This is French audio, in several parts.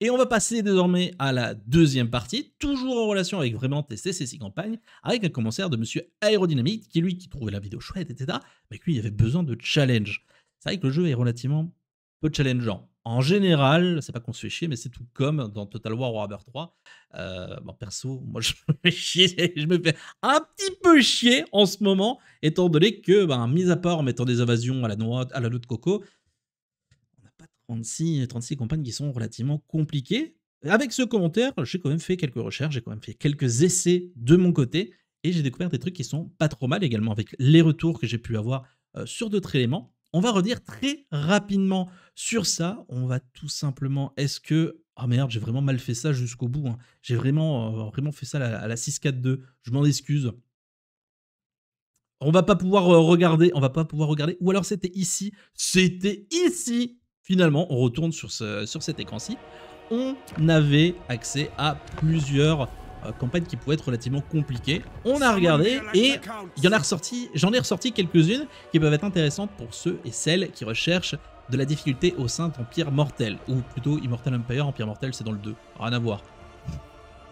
Et on va passer désormais à la deuxième partie, toujours en relation avec vraiment tester ces six campagnes, avec un commentaire de monsieur Aérodynamique, qui lui, qui trouvait la vidéo chouette, etc., mais lui, avait besoin de challenge. C'est vrai que le jeu est relativement peu challengeant. En général, c'est pas qu'on se fait chier, mais c'est tout comme dans Total War Warhammer 3. Euh, bon, perso, moi je me fais un petit peu chier en ce moment, étant donné que, ben, mis à part en mettant des invasions à la noix, à la noix de coco, 36, 36 campagnes qui sont relativement compliquées. Avec ce commentaire, j'ai quand même fait quelques recherches, j'ai quand même fait quelques essais de mon côté, et j'ai découvert des trucs qui sont pas trop mal également avec les retours que j'ai pu avoir euh, sur d'autres éléments. On va redire très rapidement sur ça. On va tout simplement, est-ce que ah oh merde, j'ai vraiment mal fait ça jusqu'au bout. Hein. J'ai vraiment, euh, vraiment fait ça à la, la 6-4-2. Je m'en excuse. On va pas pouvoir euh, regarder. On va pas pouvoir regarder. Ou alors c'était ici. C'était ici Finalement, on retourne sur, ce, sur cet écran-ci. On avait accès à plusieurs euh, campagnes qui pouvaient être relativement compliquées. On a regardé et j'en ai ressorti quelques-unes qui peuvent être intéressantes pour ceux et celles qui recherchent de la difficulté au sein d'Empire Mortel, ou plutôt Immortal Empire, Empire Mortel c'est dans le 2, rien à voir.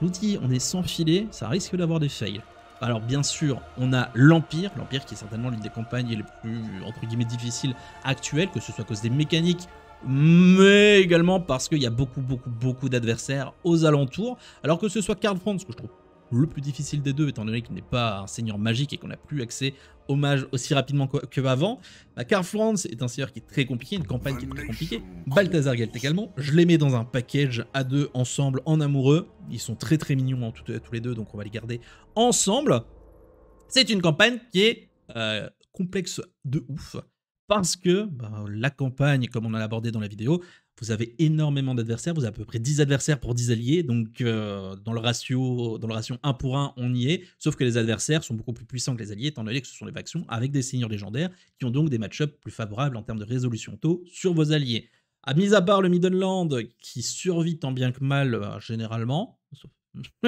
L'outil, on est sans filet, ça risque d'avoir des fails. Alors bien sûr, on a l'Empire, l'Empire qui est certainement l'une des campagnes les plus, entre guillemets, difficiles actuelles, que ce soit à cause des mécaniques, mais également parce qu'il y a beaucoup, beaucoup, beaucoup d'adversaires aux alentours. Alors que ce soit Karl Franz, que je trouve le plus difficile des deux, étant donné qu'il n'est pas un seigneur magique et qu'on n'a plus accès aux mages aussi rapidement qu'avant, bah, Karl Franz est un seigneur qui est très compliqué, une campagne qui est très compliquée. Balthazar Gelt également. Je les mets dans un package à deux ensemble en amoureux. Ils sont très très mignons hein, tous les deux, donc on va les garder ensemble. C'est une campagne qui est euh, complexe de ouf parce que bah, la campagne, comme on a abordé dans la vidéo, vous avez énormément d'adversaires, vous avez à peu près 10 adversaires pour 10 alliés, donc euh, dans, le ratio, dans le ratio 1 pour 1, on y est, sauf que les adversaires sont beaucoup plus puissants que les alliés, étant donné que ce sont des factions avec des seigneurs légendaires, qui ont donc des match-ups plus favorables en termes de résolution taux sur vos alliés. À ah, mis à part le Midland, qui survit tant bien que mal, euh, généralement,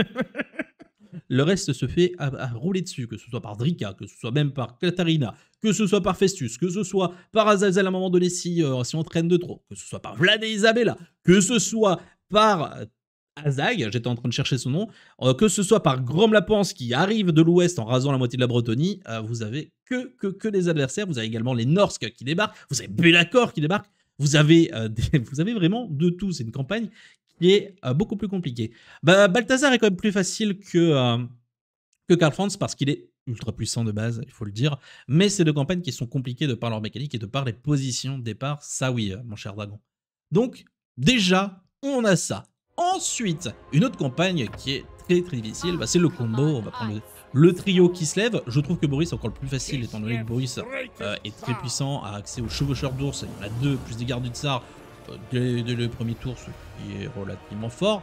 le reste se fait à, rouler dessus, que ce soit par Drika, que ce soit même par Katarina, que ce soit par Festus, que ce soit par Azazel à un moment de si, euh, si on traîne de trop, que ce soit par Vlad et Isabella, que ce soit par euh, Azag, j'étais en train de chercher son nom, euh, que ce soit par Grom Lapence qui arrive de l'ouest en rasant la moitié de la Bretonie, vous avez que, que, que des adversaires, vous avez également les Norsk qui débarquent, vous avez Belacor qui débarque, vous avez, vous avez vraiment de tout. C'est une campagne qui est euh, beaucoup plus compliqué. Bah, Balthazar est quand même plus facile que, euh, que Karl Franz parce qu'il est ultra puissant de base, il faut le dire. Mais c'est deux campagnes qui sont compliquées de par leur mécanique et de par les positions de départ. Ça, oui, euh, mon cher dragon. Donc, déjà, on a ça. Ensuite, une autre campagne qui est très très difficile, bah, c'est le combo. On va prendre le, trio qui se lève. Je trouve que Boris est encore le plus facile, étant donné que Boris est très puissant, a accès aux chevaucheurs d'ours. Il en a deux, plus des gardes du tsar dès, le premier tour, ce qui est relativement fort.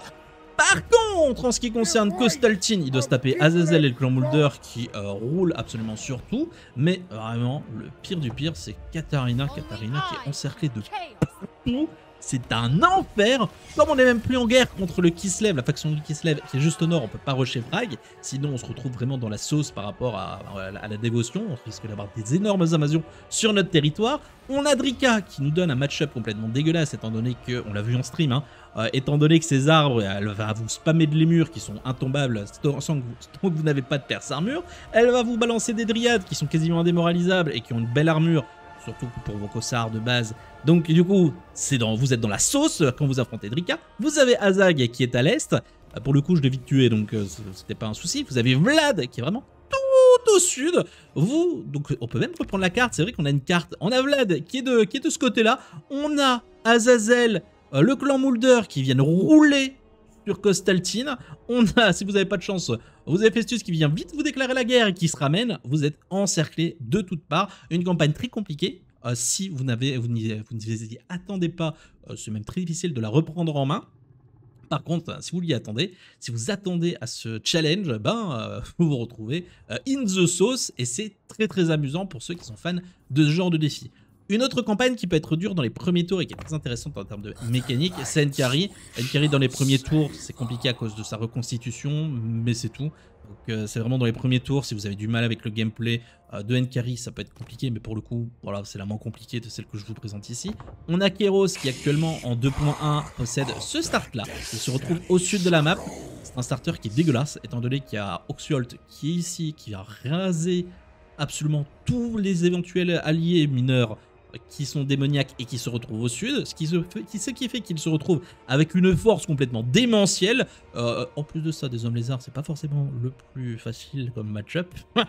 Par contre, en ce qui concerne Costaltine, il doit se taper Azazel et le clan Mulder qui euh, roule absolument sur tout. Mais vraiment, le pire du pire, c'est Katarina. Katarina qui est encerclée de partout c'est un enfer. Comme on n'est même plus en guerre contre le Kislev, la faction du Kislev qui est juste au nord, on peut pas rusher Prague. Sinon, on se retrouve vraiment dans la sauce par rapport à, la dévotion. On risque d'avoir des énormes invasions sur notre territoire. On a Drika qui nous donne un match-up complètement dégueulasse, étant donné que, on l'a vu en stream, hein, euh, étant donné que ces arbres, elle va vous spammer de les murs qui sont intombables tant que vous, n'avez pas de perce armure. Elle va vous balancer des dryades qui sont quasiment indémoralisables et qui ont une belle armure surtout pour vos cossards de base, donc du coup, vous êtes dans la sauce quand vous affrontez Drika. Vous avez Azag qui est à l'est. Euh, pour le coup, je l'ai vite tué, donc euh, c'était pas un souci. Vous avez Vlad qui est vraiment tout au sud. Vous, donc on peut même reprendre la carte. C'est vrai qu'on a une carte. On a Vlad qui est de, qui est de ce côté-là. On a Azazel, euh, le clan Mulder qui viennent rouler sur Costaltine. On a, si vous n'avez pas de chance, vous avez Festus qui vient vite vous déclarer la guerre et qui se ramène. Vous êtes encerclé de toutes parts. Une campagne très compliquée, euh, si vous n'avez, vous n'y attendez pas, euh, c'est même très difficile de la reprendre en main. Par contre, euh, si vous l'y attendez, si vous attendez à ce challenge, ben, vous vous retrouvez in the sauce et c'est très très amusant pour ceux qui sont fans de ce genre de défi. Une autre campagne qui peut être dure dans les premiers tours et qui est très intéressante en termes de mécanique, c'est Nkari. Nkari dans les premiers tours, c'est compliqué à cause de sa reconstitution, mais c'est tout. Donc euh, c'est vraiment dans les premiers tours, si vous avez du mal avec le gameplay euh, de Nkari, ça peut être compliqué, mais pour le coup, voilà, c'est la moins compliquée de celle que je vous présente ici. On a Keros qui actuellement en 2.1 possède ce start là, Il se retrouve au sud de la map. C'est un starter qui est dégueulasse, étant donné qu'il y a Oxyolt qui est ici, qui a raser absolument tous les éventuels alliés mineurs qui sont démoniaques et qui se retrouvent au sud, ce qui, fait, ce qui fait qu'ils se retrouvent avec une force complètement démentielle. Euh, en plus de ça, des hommes lézards, c'est pas forcément le plus facile comme match-up.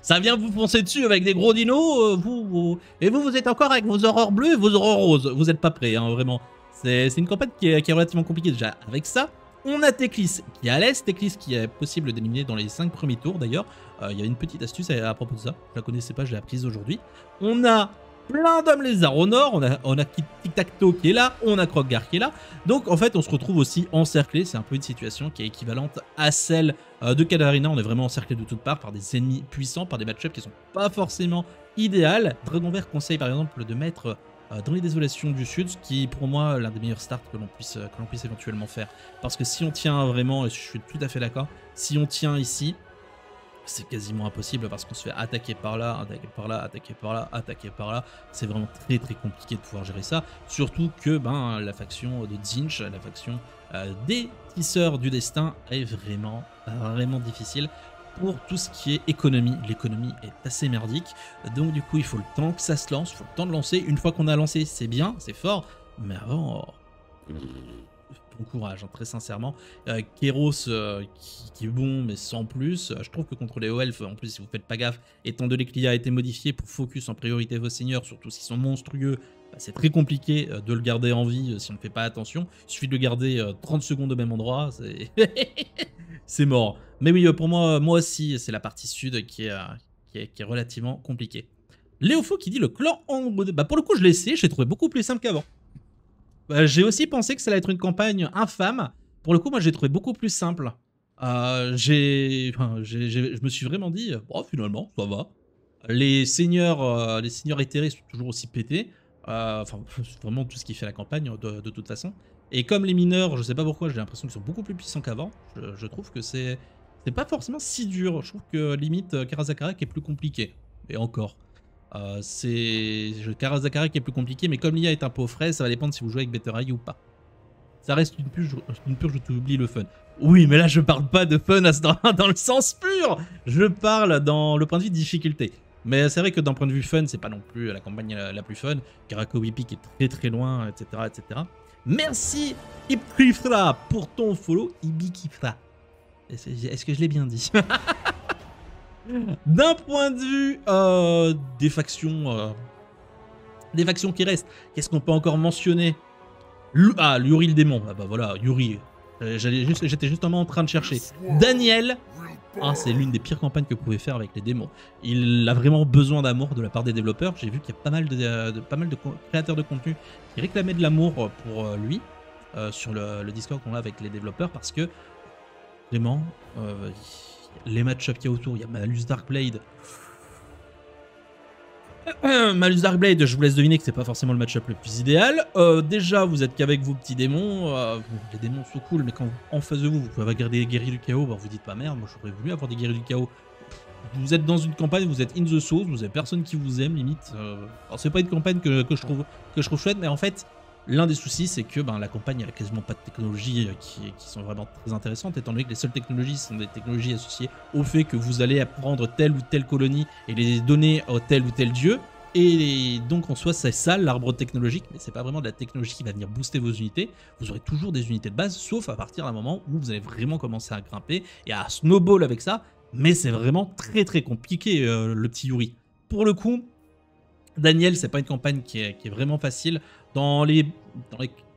ça vient vous foncer dessus avec des gros dinos, euh, vous, et vous, vous êtes encore avec vos aurores bleues et vos aurores roses. Vous êtes pas prêts, hein, vraiment. C'est une campagne qui est relativement compliquée déjà avec ça. On a Teclis qui est à l'aise, Teclis qui est possible d'éliminer dans les 5 premiers tours d'ailleurs. Euh, il y a une petite astuce à, propos de ça, je la connaissais pas, je l'ai apprise aujourd'hui. On a plein d'hommes lézards au nord, on a, on Tic Tac Toe qui est là, on a Kroggar qui est là. Donc en fait on se retrouve aussi encerclé, c'est un peu une situation qui est équivalente à celle euh, de Kadarina, on est vraiment encerclé de toutes parts par des ennemis puissants, par des match-ups qui sont pas forcément idéales. Dragon Vert conseille par exemple de mettre euh, dans les Désolations du Sud, ce qui est pour moi l'un des meilleurs starts que l'on puisse, euh, que l'on puisse éventuellement faire. Parce que si on tient vraiment, et je suis tout à fait d'accord, si on tient ici, c'est quasiment impossible parce qu'on se fait attaquer par là, attaquer par là, attaquer par là, attaquer par là. C'est vraiment très très compliqué de pouvoir gérer ça. Surtout que ben, la faction de Zinch, la faction euh, des tisseurs du destin, est vraiment vraiment difficile pour tout ce qui est économie. L'économie est assez merdique, donc du coup il faut le temps que ça se lance, il faut le temps de lancer. Une fois qu'on a lancé, c'est bien, c'est fort, mais avant... Euh, bon courage, hein, très sincèrement. Euh, Keros euh, qui, est bon, mais sans plus. je trouve que contre les Oelfs, en plus, si vous faites pas gaffe, étant donné que l'IA a été modifié pour focus en priorité vos seigneurs, surtout s'ils sont monstrueux, bah, c'est très compliqué de le garder en vie si on ne fait pas attention. Il suffit de le garder 30 secondes au même endroit, c'est mort. Mais oui, euh, pour moi, euh, moi aussi, c'est la partie sud euh, qui est, qui est, relativement compliquée. Léofo qui dit le clan Bah pour le coup, je l'ai essayé, je l'ai trouvé beaucoup plus simple qu'avant. Bah, j'ai aussi pensé que ça allait être une campagne infâme. Pour le coup, moi, j'ai trouvé beaucoup plus simple. j'ai, je me suis vraiment dit, oh, finalement, ça va. Les seigneurs, les seigneurs éthérés sont toujours aussi pétés. Euh, enfin, vraiment tout ce qui fait la campagne, de, toute façon. Et comme les mineurs, je sais pas pourquoi, j'ai l'impression qu'ils sont beaucoup plus puissants qu'avant. je trouve que c'est c'est pas forcément si dur. Je trouve que limite euh, Karazakarak est plus compliqué. Et encore. Euh, Karazakarak est plus compliqué, mais comme l'IA est un peu frais, ça va dépendre si vous jouez avec Better Eye ou pas. Ça reste une pure une purge où tu le fun. Oui, mais là je parle pas de fun dans, dans le sens pur. Je parle dans le point de vue de difficulté. Mais c'est vrai que d'un point de vue fun, c'est pas non plus la campagne la, plus fun. Karako qui est très très loin, etc. etc. Merci Ipkifra pour ton follow Ibikifra. Est-ce que je l'ai bien dit D'un point de vue euh, des factions, euh, des factions qui restent, qu'est-ce qu'on peut encore mentionner Ah, Yuri le démon. Ah bah voilà, Yuri. Euh, j'étais justement en train de chercher. Daniel. Ah, c'est l'une des pires campagnes que vous pouvez faire avec les démons. Il a vraiment besoin d'amour de la part des développeurs. J'ai vu qu'il y a pas mal de, créateurs de contenu qui réclamaient de l'amour pour lui. sur le, le Discord qu'on a avec les développeurs parce que Vraiment, euh, les match qu'il y a autour, il y a Malus Darkblade. Euh, Malus Darkblade, je vous laisse deviner que c'est pas forcément le match le plus idéal. Euh, déjà, vous êtes qu'avec vos petits démons. les démons sont cool, mais quand en face de vous, vous pouvez avoir des guéris du chaos, bah, vous dites pas merde, moi j'aurais voulu avoir des guerriers du chaos. Vous êtes dans une campagne, vous êtes in the sauce, vous avez personne qui vous aime limite. Alors c'est pas une campagne que, je trouve, que je trouve chouette, mais en fait, L'un des soucis, c'est que ben, la campagne n'a quasiment pas de technologies euh, qui, sont vraiment très intéressantes, étant donné que les seules technologies sont des technologies associées au fait que vous allez apprendre telle ou telle colonie et les donner à tel ou tel dieu. Et donc en soi, c'est ça l'arbre technologique, mais c'est pas vraiment de la technologie qui va venir booster vos unités. Vous aurez toujours des unités de base, sauf à partir d'un moment où vous allez vraiment commencer à grimper et à snowball avec ça. Mais c'est vraiment très très compliqué euh, le petit Yuri. Pour le coup, Daniel, c'est pas une campagne qui est, vraiment facile dans les,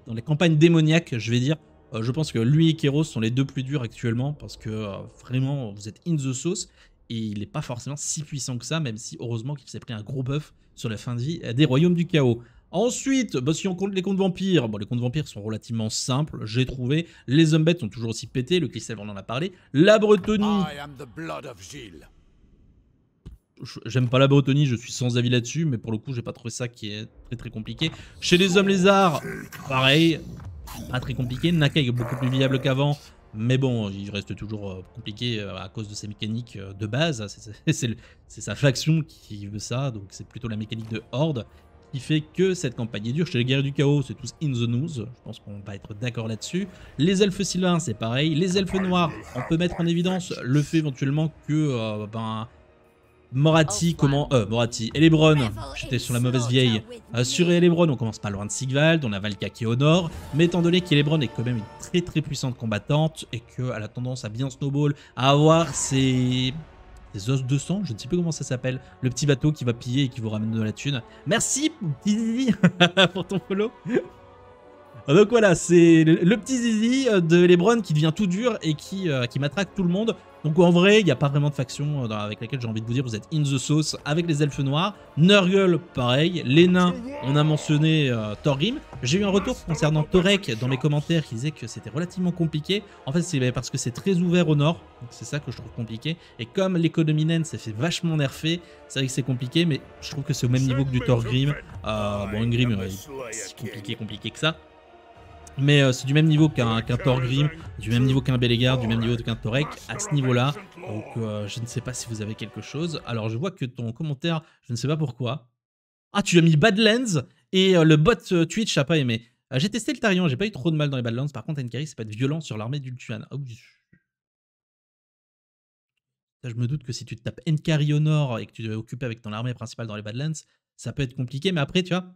dans les, campagnes démoniaques, je vais dire, euh, je pense que lui et Keros sont les deux plus durs actuellement parce que euh, vraiment, vous êtes in the sauce et il n'est pas forcément si puissant que ça, même si heureusement qu'il s'est pris un gros buff sur la fin de vie des royaumes du chaos. Ensuite, bah, si on compte les contes vampires, bon, les comptes vampires sont relativement simples, j'ai trouvé. Les hommes bêtes sont toujours aussi pétés, le Christel, on en a parlé. La Bretonie. J'aime pas la bretonie je suis sans avis là-dessus, mais pour le coup, j'ai pas trouvé ça qui est très très compliqué. Chez les hommes lézards, pareil, pas très compliqué. Naka est beaucoup plus viable qu'avant, mais bon, il reste toujours euh, compliqué euh, à cause de ses mécaniques euh, de base. C'est sa faction qui veut ça, donc c'est plutôt la mécanique de Horde qui fait que cette campagne est dure. Chez les guerriers du chaos, c'est tous in the news, je pense qu'on va être d'accord là-dessus. Les elfes sylvains, c'est pareil. Les elfes noirs, on peut mettre en évidence le fait éventuellement que ben, Morati, oh, comment... Euh, Morati, Elebron, j'étais sur la mauvaise vieille. Euh, sur Elebron, on commence pas loin de Sigvald, on a Valka qui est au nord, mais étant donné qu'Elebron est quand même une très très puissante combattante et qu'elle a tendance à bien snowball, à avoir ses... os de sang, je ne sais plus comment ça s'appelle, le petit bateau qui va piller et qui vous ramène de la thune. Merci, petit Zizi, pour ton follow. Ah, donc voilà, c'est le, petit Zizi euh, de Lebron qui devient tout dur et qui, euh, qui tout le monde donc en vrai, il n'y a pas vraiment de faction euh, avec laquelle j'ai envie de vous dire, vous êtes in the sauce avec les elfes noirs. Nurgle, pareil. Les nains, on a mentionné euh, Thorgrim. J'ai eu un retour concernant Torek dans mes commentaires qui disait que c'était relativement compliqué. En fait, c'est parce que c'est très ouvert au nord. C'est ça que je trouve compliqué. Et comme l'économie naine s'est fait vachement nerfer, c'est vrai que c'est compliqué, mais je trouve que c'est au même niveau que du Thorgrim. Euh, bon, Ingrim, c'est compliqué, compliqué que ça. Mais euh, c'est du même niveau qu'un Torgrim, du même niveau qu'un Belégard, du même niveau qu'un Torek, à ce niveau-là. Donc euh, je ne sais pas si vous avez quelque chose. Alors je vois que ton commentaire, je ne sais pas pourquoi. Ah, tu as mis Badlands et euh, le bot Twitch n'a pas aimé. j'ai testé le Tarion, j'ai pas eu trop de mal dans les Badlands. Par contre, Nkari, c'est pas de violent sur l'armée d'Ultuan. Ah je me doute que si tu te tapes Enkari au nord et que tu devais occuper avec ton armée principale dans les Badlands, ça peut être compliqué. Mais après, tu vois,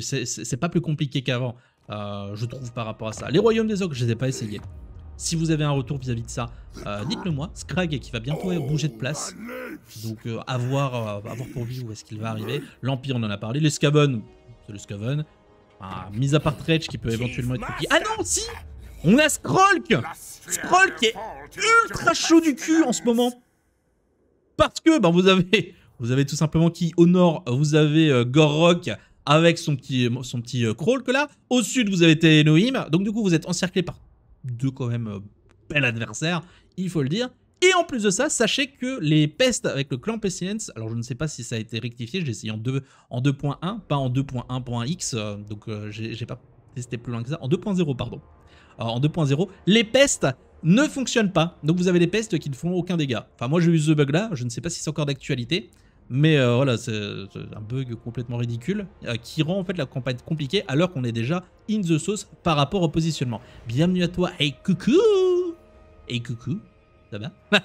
c'est pas plus compliqué qu'avant. Euh, je trouve, par rapport à ça. Les Royaumes des Ogres, je les ai pas essayés. Si vous avez un retour vis-à-vis de ça, euh, dites-le moi. Scrag qui va bientôt oh, bouger de place. Donc avoir euh, à, voir, pour lui où est-ce qu'il va arriver. L'Empire, on en a parlé. Les Scaven, c'est le Scaven. Ah, mis à part Tretch qui peut éventuellement être... Ah non, si On a Skrulk Skrulk est ultra chaud du cul en ce moment. Parce que, ben vous avez... Vous avez tout simplement qui Au nord, vous avez Gorrok avec son petit, son petit euh, crawl que là. Au sud, vous avez Tenohim. Donc du coup, vous êtes encerclé par deux quand même euh, bel adversaires, il faut le dire. Et en plus de ça, sachez que les pestes avec le clan Pestilence, alors je ne sais pas si ça a été rectifié, j'ai essayé en 2.1, en pas en 2.1.x, euh, donc j'ai pas testé plus loin que ça, en 2.0 pardon. en 2.0, les pestes ne fonctionnent pas, donc vous avez des pestes qui ne font aucun dégât. Enfin moi j'ai eu ce bug là, je ne sais pas si c'est encore d'actualité, mais euh, voilà, c'est un bug complètement ridicule euh, qui rend en fait la campagne compliquée alors qu'on est déjà in the sauce par rapport au positionnement. Bienvenue à toi, hey coucou Hey coucou, ça va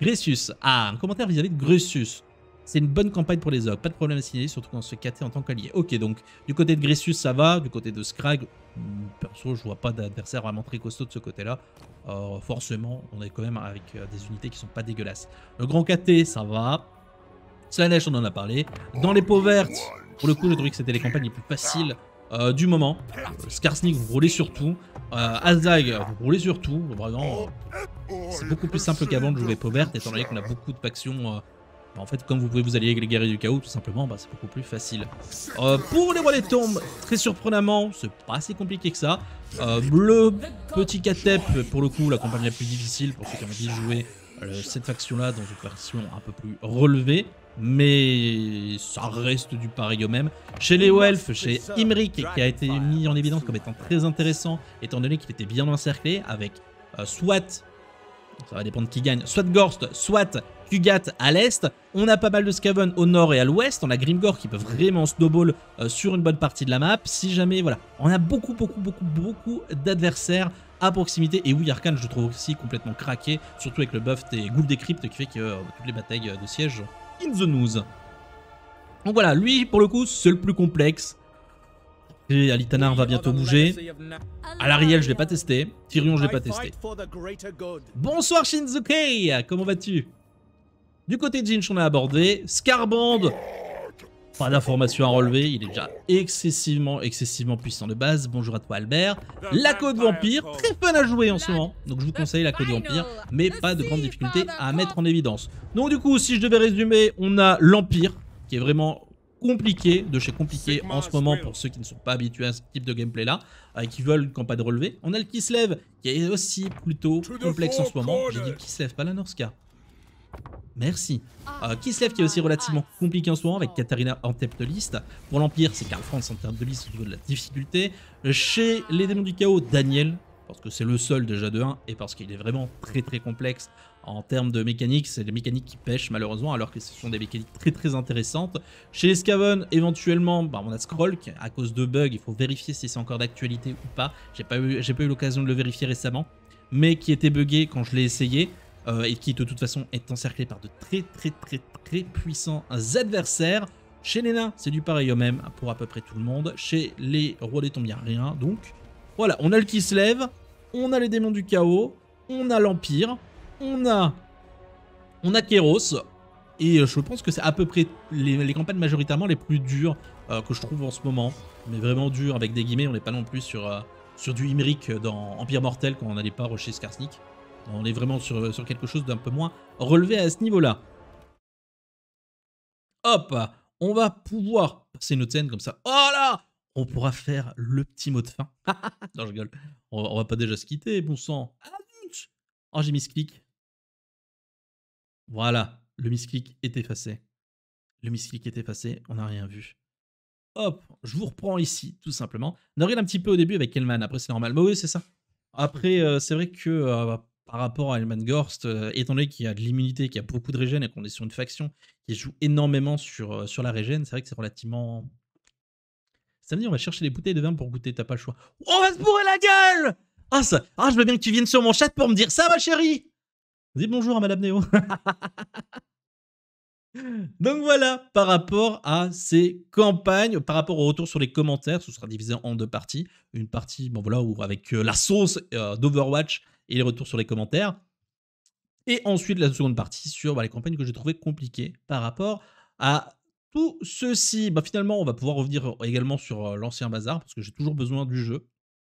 Grécius ah, un commentaire vis-à-vis de Grécius. C'est une bonne campagne pour les ogres, pas de problème à signaler, surtout quand on se caté en tant qu'allié. Ok, donc du côté de Grécius ça va, du côté de Scrag, hmm, perso, je vois pas d'adversaire vraiment très costaud de ce côté-là. forcément, on est quand même avec euh, des unités qui sont pas dégueulasses. Le grand caté ça va. Slanesh, on en a parlé. Dans les peaux vertes, pour le coup, j'ai trouvé que c'était les campagnes les plus faciles euh, du moment. Euh, Skarsnik, vous roulez sur tout. Azag, vous roulez sur tout. Vraiment, c'est beaucoup plus simple qu'avant de jouer peaux vertes, étant donné qu'on a beaucoup de factions bah, en fait, comme vous pouvez vous allier avec les guerriers du chaos, tout simplement, bah, c'est beaucoup plus facile. Euh, pour les rois des tombes, très surprenamment, c'est pas si compliqué que ça. Bleu le petit catep, pour le coup, la campagne la plus difficile pour ceux qui ont jouer euh, cette faction-là dans une version un peu plus relevée. Mais ça reste du pareil au même. Chez les Welf, chez Imric, qui a été mis en évidence comme étant très intéressant, étant donné qu'il était bien encerclé, avec euh, soit, ça va dépendre qui gagne, soit Gorst, soit Kugat à l'est. On a pas mal de Skaven au nord et à l'ouest. On a Grimgore qui peut vraiment snowball euh, sur une bonne partie de la map. Si jamais, voilà, on a beaucoup, beaucoup, beaucoup, beaucoup d'adversaires à proximité. Et oui, Arkane, je trouve aussi complètement craqué, surtout avec le buff des Ghouls des Cryptes qui fait que euh, toutes les batailles de siège in the news. Donc voilà, lui, pour le coup, c'est le plus complexe. Et Alitanar va bientôt bouger. À l'Ariel, je l'ai pas testé. Tyrion, je l'ai pas testé. Bonsoir Shinzuke, comment vas-tu du côté de on a abordé. Scarband, pas d'informations à relever, il est déjà excessivement, excessivement puissant de base. Bonjour à toi Albert. La Côte Vampire, très fun à jouer en ce moment, donc je vous conseille la Côte Vampire, mais pas de grandes difficultés à mettre en évidence. Donc du coup, si je devais résumer, on a l'Empire, qui est vraiment compliqué, de chez compliqué en ce moment pour ceux qui ne sont pas habitués à ce type de gameplay là, euh, et qui veulent quand pas de relever On a le Kislev, qui est aussi plutôt complexe en ce moment. J'ai dit Kislev, pas la Norska. Merci. Kislev euh, qui est aussi relativement compliqué en ce moment avec Katarina en tête de liste. Pour l'Empire, c'est Karl Franz en tête de liste au niveau de la difficulté. Chez les démons du chaos, Daniel, parce que c'est le seul déjà de 1 et parce qu'il est vraiment très très complexe en termes de mécanique. C'est des mécaniques qui pêchent malheureusement alors que ce sont des mécaniques très très intéressantes. Chez les Scaven, éventuellement, bah, on a Scroll à cause de bugs, il faut vérifier si c'est encore d'actualité ou pas. J'ai pas eu, eu l'occasion de le vérifier récemment mais qui était buggé quand je l'ai essayé. Euh, et qui de toute façon est encerclé par de très très très très puissants adversaires. Chez les nains, c'est du pareil au même pour à peu près tout le monde. Chez les rois des tombes, il n'y a rien. Donc voilà, on a le qui se lève, on a les démons du chaos, on a l'Empire, on a, on a Keros. Et euh, je pense que c'est à peu près les, campagnes majoritairement les plus dures euh, que je trouve en ce moment. Mais vraiment dures avec des guillemets, on n'est pas non plus sur, sur du Imric dans Empire Mortel quand on n'allait pas rusher Skarsnik. On est vraiment sur, sur quelque chose d'un peu moins relevé à ce niveau-là. Hop On va pouvoir passer notre scène comme ça. Oh là On pourra faire le petit mot de fin. non, je gueule. On, va pas déjà se quitter, bon sang. Ah, oh, j'ai mis clic. Voilà, le misse-clic est effacé. Le misse-clic est effacé, on n'a rien vu. Hop, je vous reprends ici, tout simplement. On un petit peu au début avec Kelman, après c'est normal. Mais bah oui, c'est ça. Après, euh, c'est vrai que euh, par rapport à Elman Gorst, euh, étant donné qu'il y a de l'immunité, qu'il y a beaucoup de régène et qu'on est sur une faction qui joue énormément sur, euh, sur la régène, c'est vrai que c'est relativement. Samedi, on va chercher des bouteilles de vin pour goûter, t'as pas le choix. Oh, on va se bourrer la gueule ah, ça... ah, je veux bien que tu viennes sur mon chat pour me dire ça, ma chérie Dis bonjour à Madame Néo Donc voilà, par rapport à ces campagnes, par rapport au retour sur les commentaires, ce sera divisé en deux parties. Une partie, bon voilà, où avec euh, la sauce d'Overwatch et les retours sur les commentaires. Et ensuite, la seconde partie sur bah, les campagnes que j'ai trouvées compliquées par rapport à tout ceci. Bah, finalement, on va pouvoir revenir également sur euh, l'ancien bazar parce que j'ai toujours besoin du jeu.